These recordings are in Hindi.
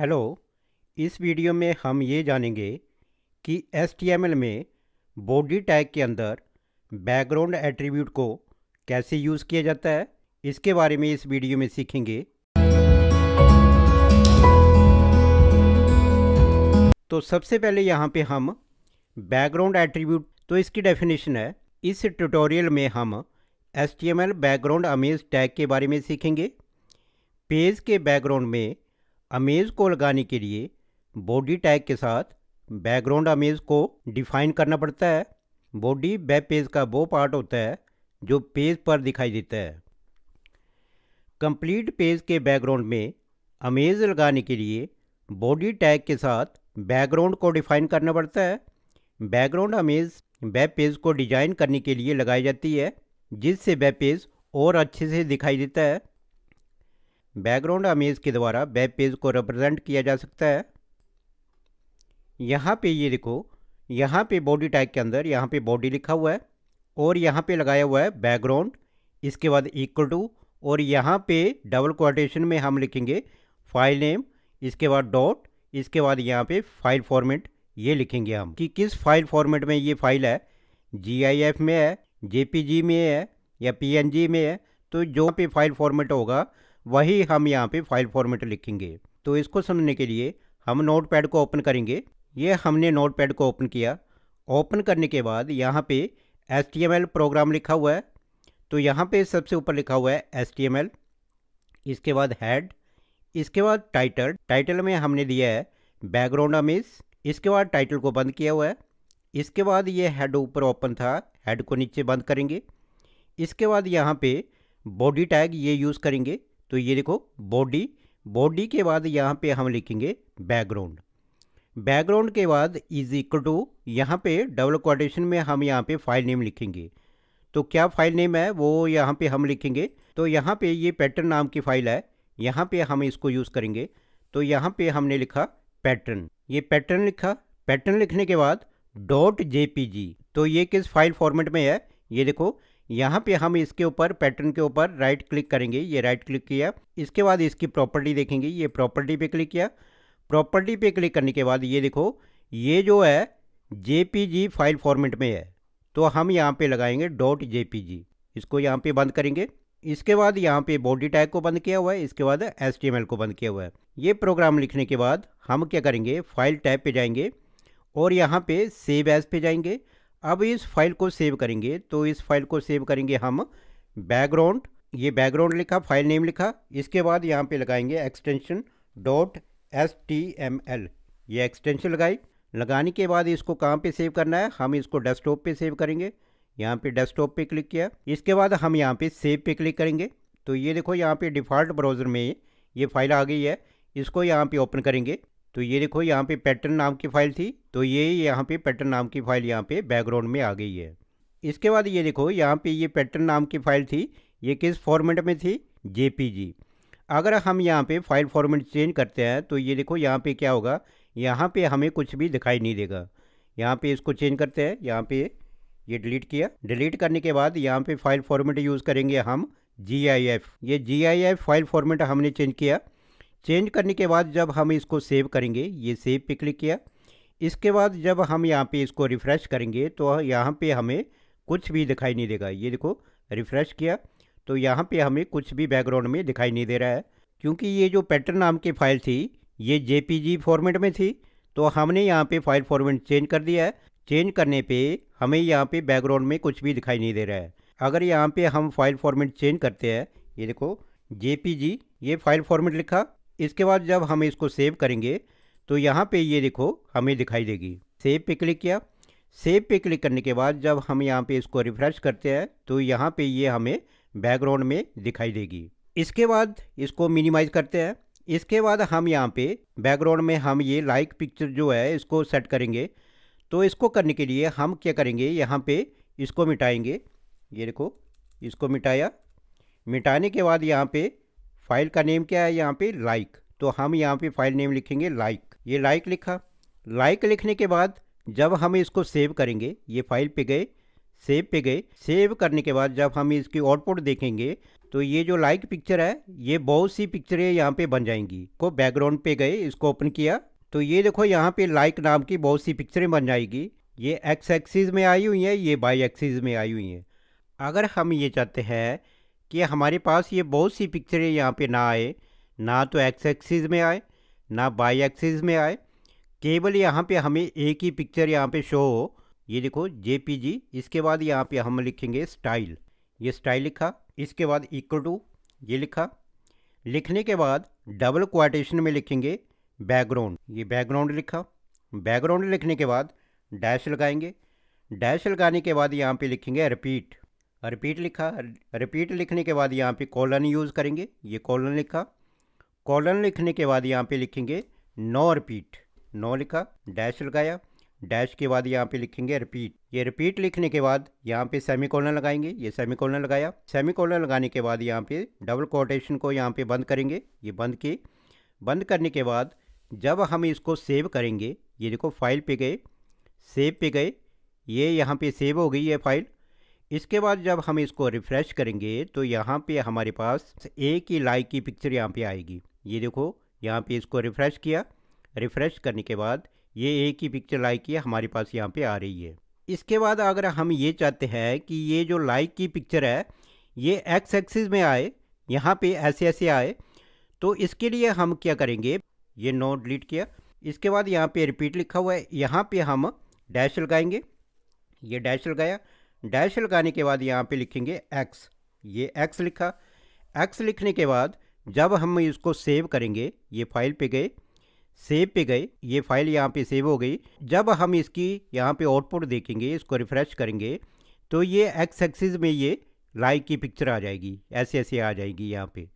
हेलो इस वीडियो में हम ये जानेंगे कि एस में बॉडी टैग के अंदर बैकग्राउंड एट्रीब्यूट को कैसे यूज़ किया जाता है इसके बारे में इस वीडियो में सीखेंगे तो सबसे पहले यहाँ पे हम बैकग्राउंड एट्रीब्यूट तो इसकी डेफिनेशन है इस ट्यूटोरियल में हम एस बैकग्राउंड अमेज टैग के बारे में सीखेंगे पेज के बैकग्राउंड में अमेज को लगाने के लिए बॉडी टैग के साथ बैकग्राउंड अमेज को डिफाइन करना पड़ता है बॉडी वेब पेज का वो पार्ट होता है जो पेज पर दिखाई देता है कंप्लीट पेज के बैकग्राउंड में अमेज लगाने के लिए बॉडी टैग के साथ बैकग्राउंड को डिफाइन करना पड़ता है बैकग्राउंड अमेज वेब पेज को डिजाइन करने के लिए लगाई जाती है जिससे वेब पेज और अच्छे से दिखाई देता है बैकग्राउंड अमेज के द्वारा वेब पेज को रिप्रेजेंट किया जा सकता है यहाँ पे ये देखो यहाँ पे बॉडी टैग के अंदर यहाँ पे बॉडी लिखा हुआ है और यहाँ पे लगाया हुआ है बैकग्राउंड इसके बाद इक्वल टू और यहाँ पे डबल क्वाटेशन में हम लिखेंगे फाइल नेम इसके बाद डॉट इसके बाद यहाँ पे फाइल फॉर्मेट ये लिखेंगे हम कि किस फाइल फॉर्मेट में ये फाइल है जीआईएफ में है जेपीजी में है या पीएनजी में है तो जो पे फाइल फॉर्मेट होगा वही हम यहाँ पे फाइल फॉर्मेट लिखेंगे तो इसको समझने के लिए हम नोट पैड को ओपन करेंगे ये हमने नोट पैड को ओपन किया ओपन करने के बाद यहाँ पे एस प्रोग्राम लिखा हुआ है तो यहाँ पे सबसे ऊपर लिखा हुआ है एस टी एम एल इसके बाद हैड इसके बाद टाइटल टाइटल में हमने दिया है बैकग्राउंड अमेज इसके बाद टाइटल को बंद किया हुआ है इसके बाद ये हेड ऊपर ओपन था हेड को नीचे बंद करेंगे इसके बाद यहाँ पे बॉडी टैग ये यूज़ करेंगे तो ये देखो बॉडी बॉडी के बाद यहाँ पे हम लिखेंगे बैकग्राउंड बैकग्राउंड के बाद इज इक्वल टू यहाँ पे डबल क्वाटेशन में हम यहाँ पे फाइल नेम लिखेंगे तो क्या फाइल नेम है वो यहाँ पे हम लिखेंगे तो यहाँ पे ये पैटर्न नाम की फाइल है यहाँ पे हम इसको यूज़ करेंगे तो यहाँ पे हमने लिखा पैटर्न ये पैटर्न लिखा पैटर्न लिखने के बाद डॉट जे तो ये किस फाइल फॉर्मेट में है ये देखो यहाँ पे हम इसके ऊपर पैटर्न के ऊपर राइट क्लिक करेंगे ये राइट क्लिक किया इसके बाद इसकी प्रॉपर्टी देखेंगे ये प्रॉपर्टी पे क्लिक किया प्रॉपर्टी पे क्लिक करने के बाद ये देखो ये जो है जे फाइल फॉर्मेट में है तो हम यहाँ पे लगाएंगे डॉट जे इसको यहाँ पे बंद करेंगे इसके बाद यहाँ पे बॉडी टैग को बंद किया हुआ है इसके बाद एस को बंद किया हुआ है ये प्रोग्राम लिखने के बाद हम क्या करेंगे फाइल टैब पे जाएंगे और यहाँ पे सेव एज पे जाएंगे अब इस फाइल को सेव करेंगे तो इस फाइल को सेव करेंगे हम बैकग्राउंड ये बैकग्राउंड लिखा फाइल नेम लिखा इसके बाद यहाँ पे लगाएंगे extension dot S T M L ये एक्सटेंशन लगाई लगाने के बाद इसको कहाँ पे सेव करना है हम इसको डेस्कटॉप पे सेव करेंगे यहाँ पे डेस्कटॉप पे क्लिक किया इसके बाद हम यहाँ पे सेव पे क्लिक करेंगे तो ये देखो यहाँ पे डिफ़ॉल्ट ब्राउज़र में ये फाइल आ गई है इसको यहाँ पे ओपन करेंगे तो ये देखो यहाँ पे पैटर्न नाम की फ़ाइल थी तो ये यहाँ पे पैटर्न नाम की फ़ाइल यहाँ पे बैकग्राउंड में आ गई है इसके बाद ये देखो यहाँ पे ये पैटर्न नाम की फ़ाइल थी ये किस फॉर्मेट में थी जे अगर हम यहाँ पे फाइल फॉर्मेट चेंज करते हैं तो ये देखो यहाँ पे क्या होगा यहाँ पे हमें कुछ भी दिखाई नहीं देगा यहाँ पे इसको चेंज करते हैं यहाँ पे ये डिलीट किया डिलीट करने के बाद यहाँ पे फाइल फॉर्मेट यूज़ करेंगे हम जी ये जी फाइल फॉर्मेट हमने चेंज किया चेंज करने के बाद जब हम इसको सेव करेंगे ये सेव पे क्लिक किया इसके बाद जब हम यहाँ पे इसको रिफ़्रेश करेंगे तो यहाँ पे हमें कुछ भी दिखाई नहीं देगा ये देखो रिफ़्रेश किया तो यहाँ पे हमें कुछ भी बैकग्राउंड में दिखाई नहीं दे रहा है क्योंकि ये जो पैटर्न नाम की फ़ाइल थी ये जे फॉर्मेट में थी तो हमने यहाँ पर फाइल फॉर्मेट चेंज कर दिया है चेंज करने पर हमें यहाँ पर बैकग्राउंड में कुछ भी दिखाई नहीं दे रहा है अगर यहाँ पर हम फाइल फॉर्मेट चेंज करते हैं ये देखो जे ये फाइल फॉर्मेट लिखा इसके बाद जब हम इसको सेव करेंगे तो यहाँ पे ये देखो हमें दिखाई देगी सेव पे क्लिक किया सेव पे क्लिक करने के बाद जब हम यहाँ पे इसको रिफ्रेश करते हैं तो यहाँ पे ये हमें बैकग्राउंड में दिखाई देगी इसके बाद इसको मिनिमाइज करते हैं इसके बाद हम यहाँ पे बैकग्राउंड में हम ये लाइक पिक्चर जो है इसको सेट करेंगे तो इसको करने के लिए हम क्या करेंगे यहाँ पर इसको मिटाएंगे ये देखो इसको मिटाया मिटाने के बाद यहाँ पर फाइल का नेम क्या है यहाँ पे लाइक तो हम यहाँ पे फाइल नेम लिखेंगे लाइक ये लाइक लिखा लाइक लिखने के बाद जब हम इसको सेव करेंगे ये फाइल पे गए सेव पे गए सेव करने के बाद जब हम इसकी आउटपुट देखेंगे तो ये जो लाइक पिक्चर है ये बहुत सी पिक्चरें यहाँ पे बन जाएंगी को बैकग्राउंड पे गए इसको ओपन किया तो ये देखो यहाँ पे लाइक नाम की बहुत सी पिक्चरें बन जाएगी ये एक्स एक्सिस में आई हुई हैं ये बाई एक्सिस में आई हुई हैं अगर हम ये चाहते हैं कि हमारे पास ये बहुत सी पिक्चरें यहाँ पे ना आए ना तो एक्स एक्सिस में आए ना बाई एक्सिस में आए केवल यहाँ पे हमें एक ही पिक्चर यहाँ पे शो हो ये देखो जेपीजी इसके बाद यहाँ पे हम लिखेंगे स्टाइल ये स्टाइल लिखा इसके बाद इक्वल टू ये लिखा लिखने के बाद डबल क्वाटेशन में लिखेंगे बैकग्राउंड ये बैकग्राउंड लिखा बैकग्राउंड लिखने के बाद डैश लगाएंगे डैश लगाने के बाद यहाँ पे लिखेंगे रिपीट रिपीट लिखा रिपीट लिखने के बाद यहाँ पे कॉलन यूज़ करेंगे ये कॉलन लिखा कॉलन लिखने के बाद यहाँ पे लिखेंगे नो रिपीट नो लिखा डैश लगाया डैश के बाद यहाँ पे लिखेंगे रिपीट ये रिपीट लिखने के बाद यहाँ पे सेमी कॉलन लगाएंगे ये सेमी कॉलन लगाया सेमी कॉलन लगाने के बाद यहाँ पे डबल कोटेशन को यहाँ पे बंद करेंगे ये बंद के बंद करने के बाद जब हम इसको सेव करेंगे ये देखो फाइल पे गए सेव पे गए ये यहाँ पे सेव हो गई है फाइल इसके बाद जब हम इसको रिफ़्रेश करेंगे तो यहाँ पे हमारे पास एक ही लाइक की पिक्चर यहाँ पे आएगी ये देखो यहाँ पे इसको रिफ़्रेश किया रिफ़्रेश करने के बाद ये एक ही पिक्चर लाइक की हमारे पास यहाँ पे आ रही है इसके बाद अगर हम ये चाहते हैं कि ये जो लाइक की पिक्चर है ये एक्स एक्सिस में आए यहाँ पे ऐसे ऐसे आए तो इसके लिए हम क्या करेंगे ये नो डिलीट किया इसके बाद यहाँ पे रिपीट लिखा हुआ है यहाँ पे हम डैश लगाएंगे ये डैश लगाया डैश लगाने के बाद यहाँ पे लिखेंगे एक्स ये एक्स लिखा एक्स लिखने के बाद जब हम इसको सेव करेंगे ये फाइल पे गए सेव पे गए ये फाइल यहाँ पे सेव हो गई जब हम इसकी यहाँ पे आउटपुट देखेंगे इसको रिफ्रेश करेंगे तो ये एक्स एक्सिस में ये लाइक की पिक्चर आ जाएगी ऐसे ऐसे आ जाएगी यहाँ पे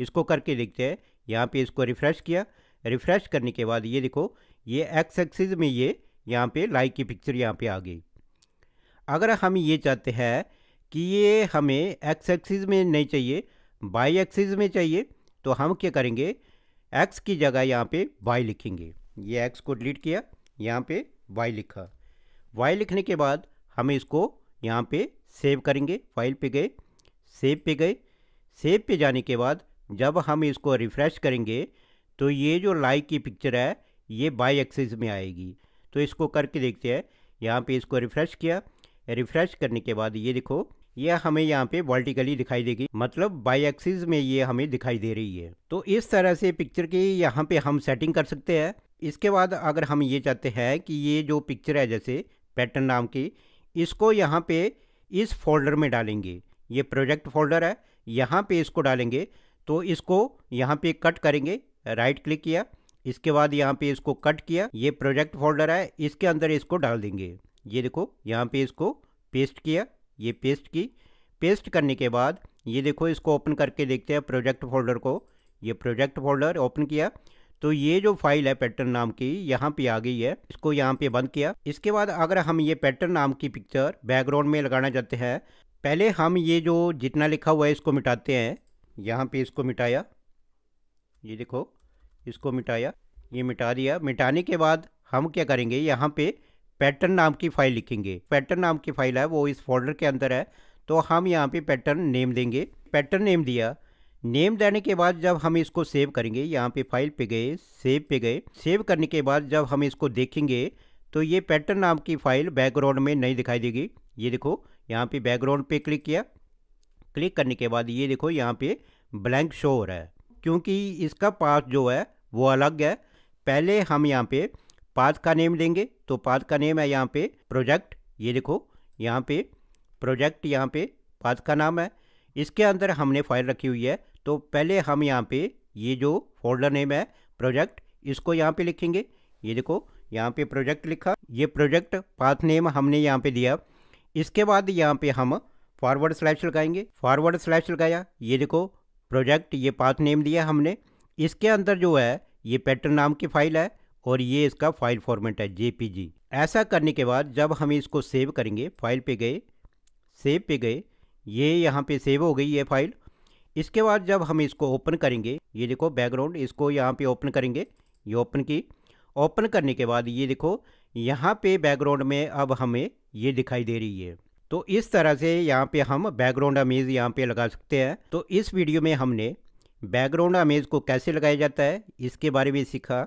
इसको करके देखते हैं यहाँ पे इसको रिफ्रेश किया रिफ्रेश करने के बाद ये देखो ये एक्स एक्सिस में ये यहाँ पे लाइक की पिक्चर यहाँ पे आ गई अगर हम ये चाहते हैं कि ये हमें एक्स एक्सिस में नहीं चाहिए बाई एक्सिस में चाहिए तो हम क्या करेंगे एक्स की जगह यहाँ पे वाई लिखेंगे ये एक्स को डिलीट किया यहाँ पे वाई लिखा वाई लिखने के बाद हम इसको यहाँ पे सेव करेंगे फाइल पे गए सेव पे गए सेव पे जाने के बाद जब हम इसको रिफ़्रेश करेंगे तो ये जो लाई की पिक्चर है ये बाई एक्सिस में आएगी तो इसको करके देखते हैं यहाँ पे इसको रिफ़्रेश किया रिफ्रेश करने के बाद ये देखो यह हमें यहाँ पे वर्टिकली दिखाई देगी मतलब बाई एक्सिस में ये हमें दिखाई दे रही है तो इस तरह से पिक्चर की यहाँ पे हम सेटिंग कर सकते हैं इसके बाद अगर हम ये चाहते हैं कि ये जो पिक्चर है जैसे पैटर्न नाम की इसको यहाँ पे इस फोल्डर में डालेंगे ये प्रोजेक्ट फोल्डर है यहाँ पे इसको डालेंगे तो इसको यहाँ पे कट करेंगे राइट क्लिक किया इसके बाद यहाँ पे इसको कट किया ये प्रोजेक्ट फोल्डर है इसके अंदर इसको डाल देंगे ये देखो यहाँ पे इसको पेस्ट किया ये पेस्ट की पेस्ट करने के बाद ये देखो इसको ओपन करके देखते हैं प्रोजेक्ट फोल्डर को ये प्रोजेक्ट फोल्डर ओपन किया तो ये जो फाइल है पैटर्न नाम की यहाँ पे आ गई है इसको यहाँ पे बंद किया इसके बाद अगर हम ये पैटर्न नाम की पिक्चर बैकग्राउंड में लगाना चाहते हैं पहले हम ये जो जितना लिखा हुआ है इसको मिटाते हैं यहाँ पे इसको मिटाया ये देखो इसको मिटाया ये मिटा दिया मिटाने के बाद हम क्या करेंगे यहाँ पे पैटर्न नाम की फाइल लिखेंगे पैटर्न नाम की फाइल है वो इस फोल्डर के अंदर है तो हम यहाँ पे पैटर्न नेम देंगे पैटर्न नेम दिया नेम देने के बाद जब हम इसको सेव करेंगे यहाँ पे फाइल पे गए सेव पे गए सेव करने के बाद जब हम इसको देखेंगे तो ये पैटर्न नाम की फाइल बैकग्राउंड में नहीं दिखाई देगी ये देखो यहाँ पे बैकग्राउंड पे क्लिक किया क्लिक करने के बाद ये देखो यहाँ पे ब्लैंक शो हो रहा है क्योंकि इसका पास जो है वो अलग है पहले हम यहाँ पे पाथ का नेम लेंगे तो पाथ का नेम है यहाँ पे प्रोजेक्ट ये देखो यहाँ पे प्रोजेक्ट यहाँ पे पाथ का नाम है इसके अंदर हमने फाइल रखी हुई है तो पहले हम यहाँ पे ये जो फोल्डर नेम है प्रोजेक्ट इसको यहाँ पे लिखेंगे ये देखो यहाँ पे प्रोजेक्ट लिखा ये प्रोजेक्ट पाथ नेम हमने यहाँ पे दिया इसके बाद यहाँ पे हम फॉरवर्ड स्लैश लगाएंगे फॉरवर्ड स्लैश लगाया ये देखो प्रोजेक्ट ये पाथ नेम दिया हमने इसके अंदर जो है ये पैटर्न नाम की फाइल है और ये इसका फाइल फॉर्मेट है जे ऐसा करने के बाद जब हम इसको सेव करेंगे फाइल पे गए सेव पे गए ये यहाँ पे सेव हो गई ये फाइल इसके बाद जब हम इसको ओपन करेंगे ये देखो बैकग्राउंड इसको यहाँ पे ओपन करेंगे ये ओपन की ओपन करने के बाद ये देखो यहाँ पे बैकग्राउंड में अब हमें ये दिखाई दे रही है तो इस तरह से यहाँ पे हम बैकग्राउंड अमेज यहाँ पे लगा सकते हैं तो इस वीडियो में हमने बैकग्राउंड अमेज को कैसे लगाया जाता है इसके बारे में सीखा